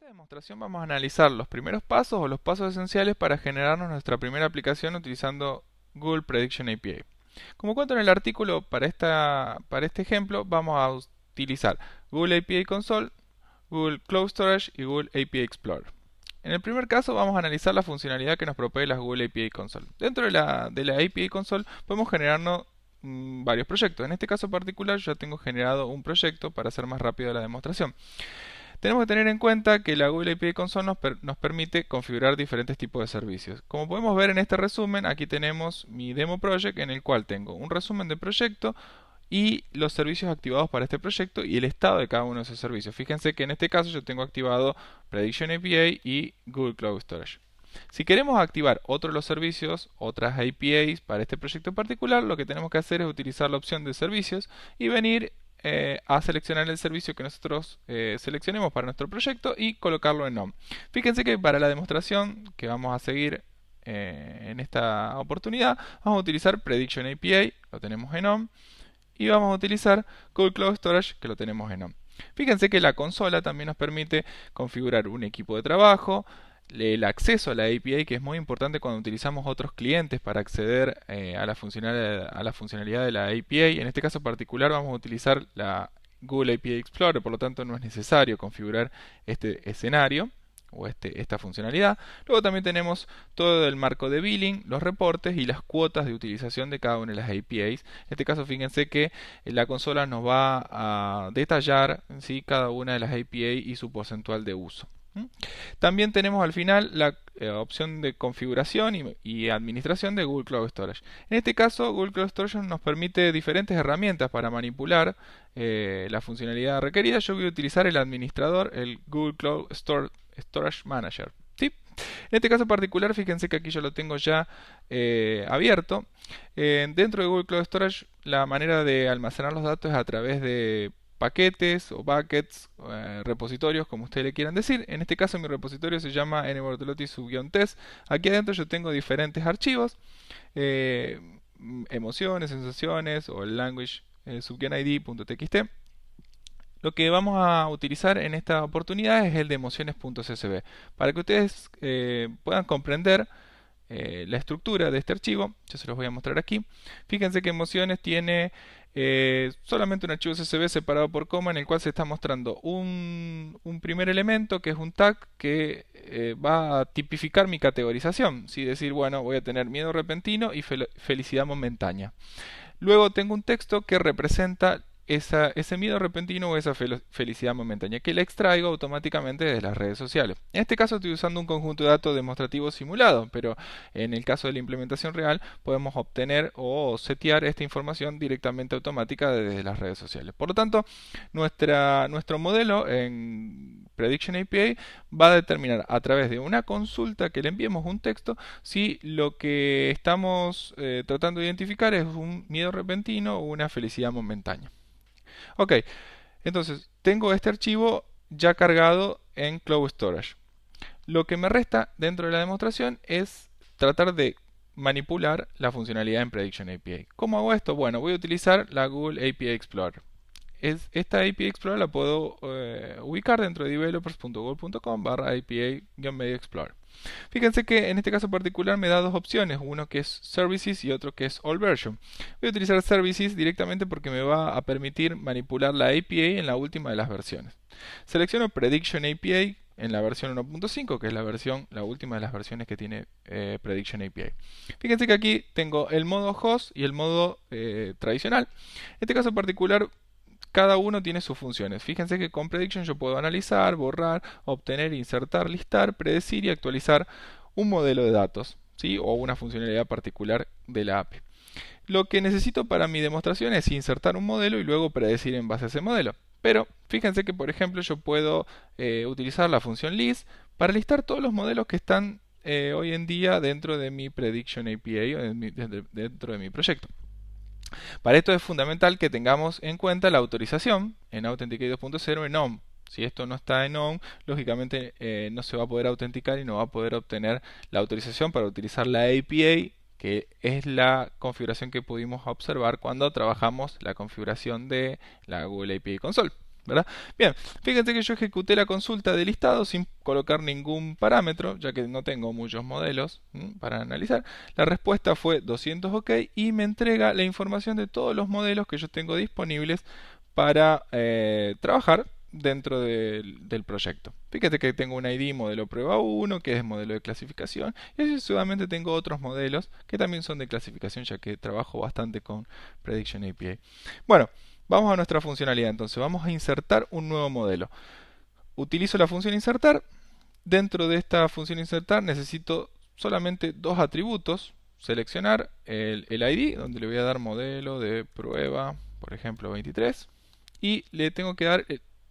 esta demostración vamos a analizar los primeros pasos o los pasos esenciales para generarnos nuestra primera aplicación utilizando Google Prediction API. Como cuento en el artículo, para, este ejemplo vamos a utilizar Google API Console, Google Cloud Storage y Google API Explorer. En el primer caso vamos a analizar la funcionalidad que nos propone la Google API Console. Dentro de la, API Console podemos generarnos mm, varios proyectos. En este caso particular yo tengo generado un proyecto para hacer más rápido la demostración tenemos que tener en cuenta que la Google API Console nos, permite configurar diferentes tipos de servicios. Como podemos ver en este resumen, aquí tenemos mi demo project en el cual tengo un resumen de proyecto y los servicios activados para este proyecto y el estado de cada uno de esos servicios. Fíjense que en este caso yo tengo activado Prediction API y Google Cloud Storage. Si queremos activar otro de los servicios, otras APIs para este proyecto en particular, lo que tenemos que hacer es utilizar la opción de servicios y venir eh, a seleccionar el servicio que nosotros eh, seleccionemos para nuestro proyecto y colocarlo en nom. Fíjense que para la demostración que vamos a seguir eh, en esta oportunidad vamos a utilizar Prediction API, lo tenemos en nom, y vamos a utilizar Google Cloud Storage, que lo tenemos en nom. Fíjense que la consola también nos permite configurar un equipo de trabajo, el acceso a la API, que es muy importante cuando utilizamos otros clientes para acceder eh, a, la a la funcionalidad de la API. En este caso particular vamos a utilizar la Google API Explorer, por lo tanto no es necesario configurar este escenario o este, esta funcionalidad. Luego también tenemos todo el marco de billing, los reportes y las cuotas de utilización de cada una de las APIs. En este caso, fíjense que eh, la consola nos va a detallar ¿sí? cada una de las APIs y su porcentual de uso. ¿Mm? También tenemos al final la eh, opción de configuración y, administración de Google Cloud Storage. En este caso, Google Cloud Storage nos permite diferentes herramientas para manipular eh, la funcionalidad requerida. Yo voy a utilizar el administrador, el Google Cloud Storage Manager. En este caso particular, fíjense que aquí yo lo tengo ya eh, abierto. dentro de Google Cloud Storage, la manera de almacenar los datos es a través de paquetes o buckets, eh, repositorios, como ustedes le quieran decir. En este caso mi repositorio se llama nbortolotti-test. Aquí adentro yo tengo diferentes archivos, eh, emociones, sensaciones o el language eh, Lo que vamos a utilizar en esta oportunidad es el de emociones.csv para que ustedes eh, puedan comprender eh, la estructura de este archivo. ya se los voy a mostrar aquí. Fíjense que Emociones tiene eh, solamente un archivo CSV separado por coma en el cual se está mostrando un, primer elemento que es un tag que eh, va a tipificar mi categorización. Si decir, bueno, voy a tener miedo repentino y felicidad momentánea. Luego tengo un texto que representa ese miedo repentino o esa felicidad momentánea que le extraigo automáticamente de las redes sociales. En este caso estoy usando un conjunto de datos demostrativos simulado, pero en el caso de la implementación real podemos obtener o setear esta información directamente automática desde las redes sociales. Por lo tanto, nuestro modelo en Prediction API va a determinar a través de una consulta que le enviemos un texto si lo que estamos eh, tratando de identificar es un miedo repentino o una felicidad momentánea. Ok, entonces tengo este archivo ya cargado en Cloud Storage. Lo que me resta dentro de la demostración es tratar de manipular la funcionalidad en Prediction API. ¿Cómo hago esto? Bueno, voy a utilizar la Google API Explorer es, esta API Explorer la puedo eh, ubicar dentro de developers.google.com barra API-explorer. Fíjense que en este caso particular me da dos opciones, uno que es Services y otro que es All Version. Voy a utilizar Services directamente porque me va a permitir manipular la API en la última de las versiones. Selecciono Prediction API en la versión 1.5, que es la versión, la última de las versiones que tiene eh, Prediction API. Fíjense que aquí tengo el modo host y el modo eh, tradicional. En este caso particular cada uno tiene sus funciones. Fíjense que con prediction yo puedo analizar, borrar, obtener, insertar, listar, predecir y actualizar un modelo de datos, ¿sí? o una funcionalidad particular de la API. Lo que necesito para mi demostración es insertar un modelo y luego predecir en base a ese modelo. Pero fíjense que, por ejemplo, yo puedo eh, utilizar la función list para listar todos los modelos que están eh, hoy en día dentro de mi prediction API o dentro de mi proyecto. Para esto es fundamental que tengamos en cuenta la autorización en Authenticate 2.0 en OM. Si esto no está en OM, lógicamente eh, no se va a poder autenticar y no va a poder obtener la autorización para utilizar la APA, que es la configuración que pudimos observar cuando trabajamos la configuración de la Google API Console. Bien, fíjate que yo ejecuté la consulta de listado sin colocar ningún parámetro, ya que no tengo muchos modelos para analizar. La respuesta fue 200 OK y me entrega la información de todos los modelos que yo tengo disponibles para eh, trabajar dentro del proyecto. Fíjate que tengo un ID modelo prueba 1, que es modelo de clasificación, y así tengo otros modelos que también son de clasificación, ya que trabajo bastante con Prediction API. Bueno, Vamos a nuestra funcionalidad entonces, vamos a insertar un nuevo modelo. Utilizo la función insertar, dentro de esta función insertar necesito solamente dos atributos, seleccionar el, ID, donde le voy a dar modelo de prueba, por ejemplo 23, y le tengo que dar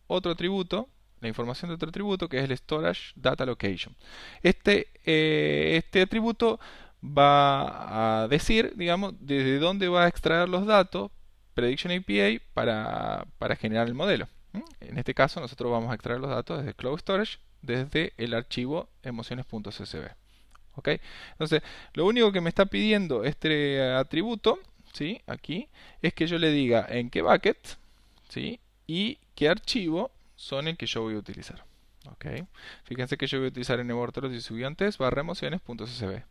otro atributo, la información de otro atributo, que es el storage data location. Este, eh, este atributo va a decir, digamos, desde dónde va a extraer los datos Prediction API para, generar el modelo. En este caso nosotros vamos a extraer los datos desde Cloud Storage desde el archivo emociones.csv ¿OK? Entonces, lo único que me está pidiendo este atributo, ¿sí? Aquí, es que yo le diga en qué bucket, ¿sí? Y qué archivo son el que yo voy a utilizar. ¿OK? Fíjense que yo voy a utilizar en Evorteros y subió antes barra emociones.csv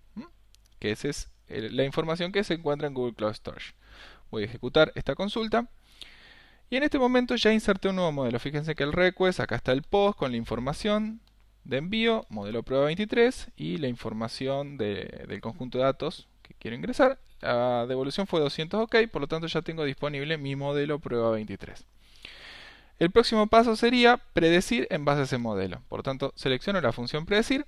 Que esa es la información que se encuentra en Google Cloud Storage. Voy a ejecutar esta consulta. Y en este momento ya inserté un nuevo modelo. Fíjense que el request, acá está el post con la información de envío, modelo prueba 23 y la información del conjunto de datos que quiero ingresar. La devolución fue 200 OK, por lo tanto ya tengo disponible mi modelo prueba 23. El próximo paso sería predecir en base a ese modelo. Por lo tanto, selecciono la función predecir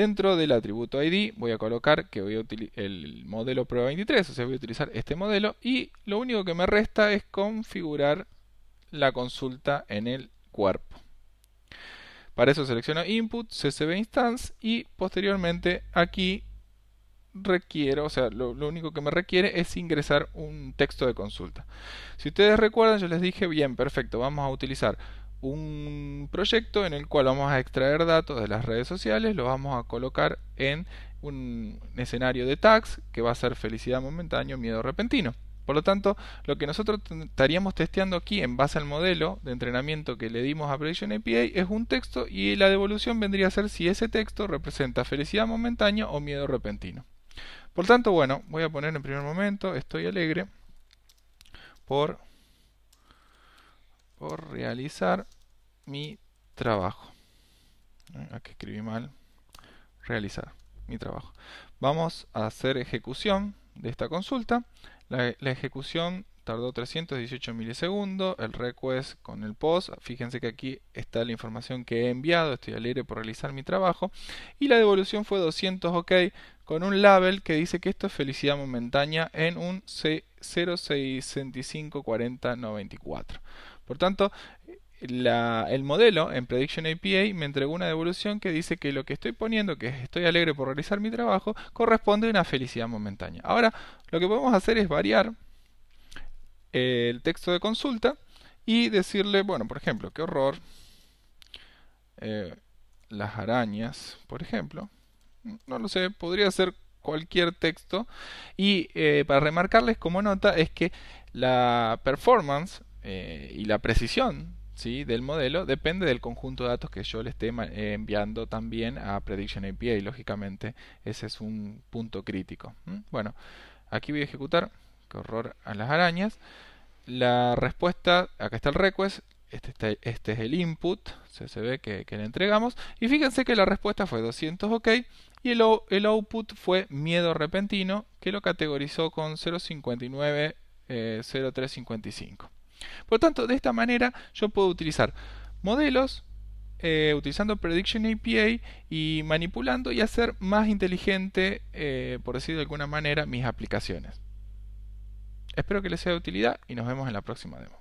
Dentro del atributo ID voy a colocar que voy a el modelo prueba 23, o sea voy a utilizar este modelo y lo único que me resta es configurar la consulta en el cuerpo. Para eso selecciono Input, CCB Instance y posteriormente aquí requiero, o sea, lo, único que me requiere es ingresar un texto de consulta. Si ustedes recuerdan, yo les dije, bien, perfecto, vamos a utilizar un proyecto en el cual vamos a extraer datos de las redes sociales, lo vamos a colocar en un escenario de tags que va a ser felicidad o miedo repentino. Por lo tanto, lo que nosotros estaríamos testeando aquí en base al modelo de entrenamiento que le dimos a Prediction API es un texto y la devolución vendría a ser si ese texto representa felicidad momentánea o miedo repentino. Por tanto, bueno, voy a poner en primer momento, estoy alegre por por realizar mi trabajo. Aquí ah, escribí mal. Realizar mi trabajo. Vamos a hacer ejecución de esta consulta. La, ejecución tardó 318 milisegundos. El request con el post. Fíjense que aquí está la información que he enviado. Estoy alegre por realizar mi trabajo. Y la devolución fue 200 OK con un label que dice que esto es felicidad momentánea en un 0654094. Por tanto, el modelo en Prediction APA me entregó una devolución que dice que lo que estoy poniendo, que estoy alegre por realizar mi trabajo, corresponde a una felicidad momentánea. Ahora, lo que podemos hacer es variar eh, el texto de consulta y decirle, bueno, por ejemplo, qué horror, eh, las arañas, por ejemplo. No lo sé, podría ser cualquier texto. Y eh, para remarcarles como nota es que la performance eh, y la precisión del modelo depende del conjunto de datos que yo le esté eh, enviando también a Prediction API. Lógicamente, ese es un punto crítico. Bueno, aquí voy a ejecutar. Qué horror a las arañas. La respuesta, acá está el request. Este, este es el input, se, ve que, le entregamos. Y fíjense que la respuesta fue 200 OK. Y el, output fue miedo repentino, que lo categorizó con 059 por lo tanto, de esta manera yo puedo utilizar modelos eh, utilizando Prediction API y manipulando y hacer más inteligente, eh, por decir de alguna manera, mis aplicaciones. Espero que les sea de utilidad y nos vemos en la próxima demo.